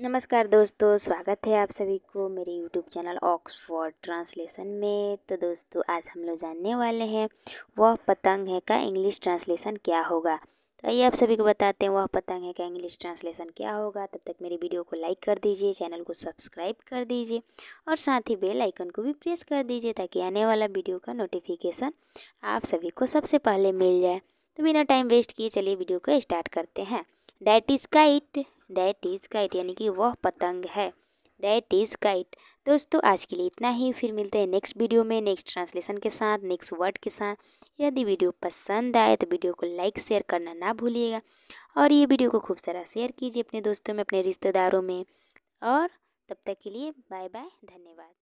नमस्कार दोस्तों स्वागत है आप सभी को मेरे YouTube चैनल ऑक्सफोर्ड ट्रांसलेशन में तो दोस्तों आज हम लोग जानने वाले हैं वह पतंग है का इंग्लिश ट्रांसलेशन क्या होगा तो आइए आप सभी को बताते हैं वह पतंग है का इंग्लिश ट्रांसलेशन क्या होगा तब तक मेरी वीडियो को लाइक कर दीजिए चैनल को सब्सक्राइब कर दीजिए और साथ ही बेल आइकन को भी प्रेस कर दीजिए ताकि आने वाला वीडियो का नोटिफिकेशन आप सभी को सबसे पहले मिल जाए तो बिना टाइम वेस्ट किए चलिए वीडियो को स्टार्ट करते हैं that is kite that is kite यानी कि वह पतंग है डैट इज़ काइट दोस्तों आज के लिए इतना ही फिर मिलते हैं नेक्स्ट वीडियो में नेक्स्ट ट्रांसलेशन के साथ नेक्स्ट वर्ड के साथ यदि वीडियो पसंद आए तो वीडियो को लाइक शेयर करना ना भूलिएगा और ये वीडियो को खूब सारा शेयर कीजिए अपने दोस्तों में अपने रिश्तेदारों में और तब तक के लिए बाय बाय धन्यवाद